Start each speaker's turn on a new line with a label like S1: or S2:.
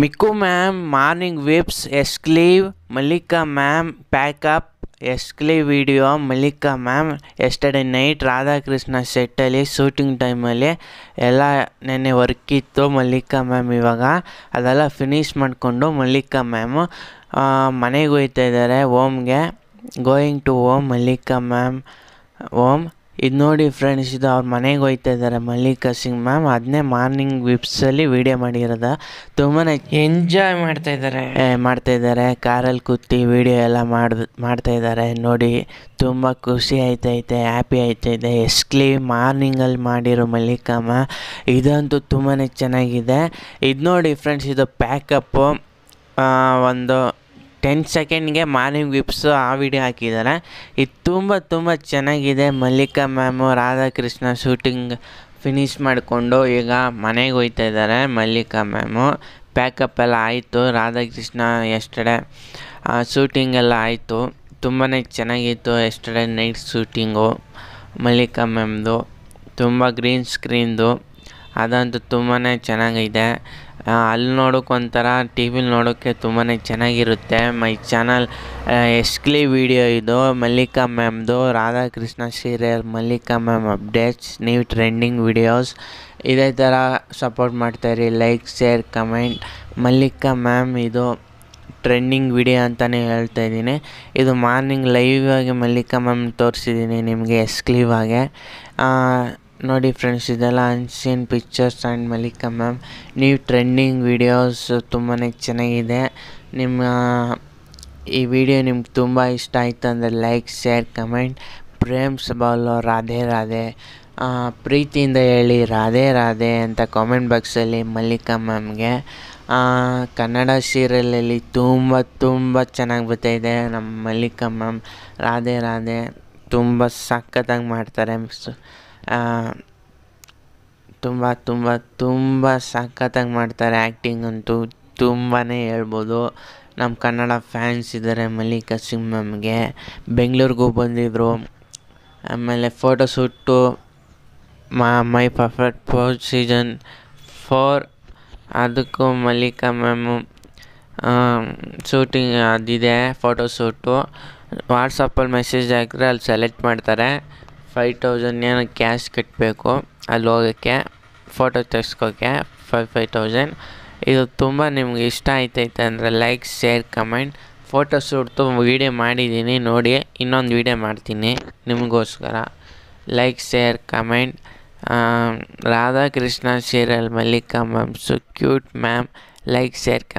S1: ಮಿಕ್ಕು ma'am morning vibes exclusive Mallika ma'am pack up exclusive video Mallika ma'am yesterday night Radhakrishna ಸೆಟ್ಟಲ್ಲಿ shooting ಟೈಮಲ್ಲಿ ಎಲ್ಲ ನೆನ್ನೆ ವರ್ಕ್ ಇತ್ತು ಮಲ್ಲಿಕಾ ಮ್ಯಾಮ್ ಇವಾಗ ಅದೆಲ್ಲ ಫಿನಿಶ್ ಮಾಡಿಕೊಂಡು ಮಲ್ಲಿಕಾ ಮ್ಯಾಮು ಮನೆಗೆ ಹೋಗ್ತಾ ಇದ್ದಾರೆ ಓಮ್ಗೆ going to home Mallika ma'am home ಇದು ನೋಡಿ ಫ್ರೆಂಡ್ಸ್ ಇದು ಅವ್ರ ಮನೆಗೆ ಹೋಗ್ತಾ ಇದ್ದಾರೆ ಮಲ್ಲಿಕಾ ಸಿಂಗ್ ಮ್ಯಾಮ್ ಅದನ್ನೇ ಮಾರ್ನಿಂಗ್ ವಿಪ್ಸಲ್ಲಿ ವೀಡಿಯೋ ಮಾಡಿರೋದ ತುಂಬಾ ಎಂಜಾಯ್ ಮಾಡ್ತಾ ಇದ್ದಾರೆ ಮಾಡ್ತಾ ಇದ್ದಾರೆ ಕಾರಲ್ಲಿ ಕೂತಿ ವೀಡಿಯೋ ಎಲ್ಲ ಮಾಡ್ದು ಮಾಡ್ತಾ ಇದ್ದಾರೆ ನೋಡಿ ತುಂಬ ಖುಷಿ ಆಯ್ತೈತೆ ಹ್ಯಾಪಿ ಆಯ್ತೈತೆ ಎಸ್ಕ್ಲಿ ಮಾರ್ನಿಂಗಲ್ಲಿ ಮಾಡಿರೋ ಮಲ್ಲಿಕಮ್ಮ ಇದಂತೂ ತುಂಬಾ ಚೆನ್ನಾಗಿದೆ ಇದು ನೋಡಿ ಫ್ರೆಂಡ್ಸ್ ಇದು ಪ್ಯಾಕಪ್ಪು ಒಂದು ಟೆನ್ ಸೆಕೆಂಡ್ಗೆ ಮಾರ್ನಿಂಗ್ ವಿಪ್ಸ್ ಆ ವಿಡಿಯೋ ಹಾಕಿದ್ದಾರೆ ಇದು ತುಂಬ ತುಂಬ ಚೆನ್ನಾಗಿದೆ Mallika ma'am Radhakrishna shooting finish ಮಾಡಿಕೊಂಡು ಈಗ ಮನೆಗೆ ಹೋಗ್ತಾ ಇದ್ದಾರೆ ಮಲ್ಲಿಕಾ ಮ್ಯಾಮು ಪ್ಯಾಕಪ್ ಎಲ್ಲ ಆಯಿತು ರಾಧಾಕೃಷ್ಣ ಎಷ್ಟಡೆ ಶೂಟಿಂಗ್ ಎಲ್ಲ ಆಯಿತು ತುಂಬಾ ಚೆನ್ನಾಗಿತ್ತು ಎಷ್ಟಡೆ ನೈಟ್ ಶೂಟಿಂಗು ಮಲ್ಲಿಕಾ ಮ್ಯಾಮ್ದು ತುಂಬ ಗ್ರೀನ್ ಸ್ಕ್ರೀನ್ದು ಅದಂತೂ ತುಂಬಾ ಚೆನ್ನಾಗಿದೆ ಅಲ್ಲಿ ನೋಡೋಕೆ ಒಂಥರ ಟಿ ವಿಲಿ ನೋಡೋಕ್ಕೆ ತುಂಬಾ ಚೆನ್ನಾಗಿರುತ್ತೆ ಮೈ ಚಾನಲ್ ಎಸ್ಕ್ಲಿ ವೀಡಿಯೋ ಇದು ಮಲ್ಲಿಕಾ ಮ್ಯಾಮ್ದು Radhakrishna serial Mallika ma'am updates ನೀವು ಟ್ರೆಂಡಿಂಗ್ ವಿಡಿಯೋಸ್ ಇದೇ ಥರ ಸಪೋರ್ಟ್ ಮಾಡ್ತಾಯಿರಿ like share comment Mallika ma'am ಇದು ಟ್ರೆಂಡಿಂಗ್ ವಿಡಿಯೋ ಅಂತಲೇ ಹೇಳ್ತಾ ಇದ್ದೀನಿ ಇದು ಮಾರ್ನಿಂಗ್ ಲೈವ್ ಆಗಿ ಮಲ್ಲಿಕಾ ಮ್ಯಾಮ್ ತೋರಿಸಿದ್ದೀನಿ ನಿಮಗೆ ಎಸ್ಕ್ಲೀವ್ ಆಗೇ ನೋಡಿ ಫ್ರೆಂಡ್ಸ್ ಇದೆಲ್ಲ unseen pictures and Mallika ma'am ನೀವು ಟ್ರೆಂಡಿಂಗ್ ವಿಡಿಯೋಸ್ ತುಂಬಾ ಚೆನ್ನಾಗಿದೆ ನಿಮ್ಮ ಈ ವಿಡಿಯೋ ನಿಮ್ಗೆ ತುಂಬ ಇಷ್ಟ ಆಯಿತು ಅಂದರೆ ಲೈಕ್ ಶೇರ್ ಕಮೆಂಟ್ ಪ್ರೇಮ್ ಸಬಾಲು ರಾಧೆ ರಾಧೆ ಪ್ರೀತಿಯಿಂದ ಹೇಳಿ ರಾಧೆ ರಾಧೆ ಅಂತ ಕಾಮೆಂಟ್ ಬಾಕ್ಸಲ್ಲಿ ಮಲ್ಲಿಕಾ ಮ್ಯಾಮ್ಗೆ ಕನ್ನಡ ಸೀರಿಯಲಲ್ಲಿ ತುಂಬ ತುಂಬ ಚೆನ್ನಾಗಿ ಬರ್ತಾ ಇದೆ ನಮ್ಮ ಮಲ್ಲಿಕಾ ಮ್ಯಾಮ್ ರಾಧೆ ರಾಧೆ ತುಂಬ ಸಖತ್ತಾಗಿ ಮಾಡ್ತಾರೆ ತುಂಬ ತುಂಬ ತುಂಬ ಸಖತ್ತಾಗಿ ಮಾಡ್ತಾರೆ ಆ್ಯಕ್ಟಿಂಗ್ ಅಂತೂ ತುಂಬಾ ಹೇಳ್ಬೋದು ನಮ್ಮ ಕನ್ನಡ ಫ್ಯಾನ್ಸ್ ಇದ್ದಾರೆ ಮಲ್ಲಿಕಾ ಸಿಂಗ್ ಮ್ಯಾಮ್ಗೆ ಬೆಂಗಳೂರಿಗೂ ಬಂದಿದ್ದರು ಆಮೇಲೆ ಫೋಟೋ ಶೂಟು ಮಾ my perfect four season four ಅದಕ್ಕೂ ಮಲ್ಲಿಕಾ ಮ್ಯಾಮು ಶೂಟಿಂಗ್ ಅದಿದೆ ಫೋಟೋ ಶೂಟು ವಾಟ್ಸಪ್ಪಲ್ಲಿ ಮೆಸೇಜ್ ಹಾಕಿದ್ರೆ ಅಲ್ಲಿ ಸೆಲೆಕ್ಟ್ ಮಾಡ್ತಾರೆ ಫೈವ್ ತೌಸಂಡ್ ಏನೋ ಕ್ಯಾಶ್ ಕಟ್ಟಬೇಕು ಅಲ್ಲಿ ಹೋಗೋಕ್ಕೆ ಫೋಟೋ ತೆಗ್ಸ್ಕೋಕ್ಕೆ ಫೈವ್ ಫೈವ್ ತೌಸಂಡ್ ಇದು ತುಂಬ ನಿಮ್ಗೆ ಇಷ್ಟ ಆಯ್ತೈತೆ ಅಂದರೆ ಲೈಕ್ ಶೇರ್ ಕಮೆಂಟ್ ಫೋಟೋ ಶೂಟ್ದು ವೀಡಿಯೋ ಮಾಡಿದ್ದೀನಿ ನೋಡಿ ಇನ್ನೊಂದು ವೀಡಿಯೋ ಮಾಡ್ತೀನಿ ನಿಮಗೋಸ್ಕರ like share comment Radhakrishna serial Mallika ma'am so cute ma'am like share comment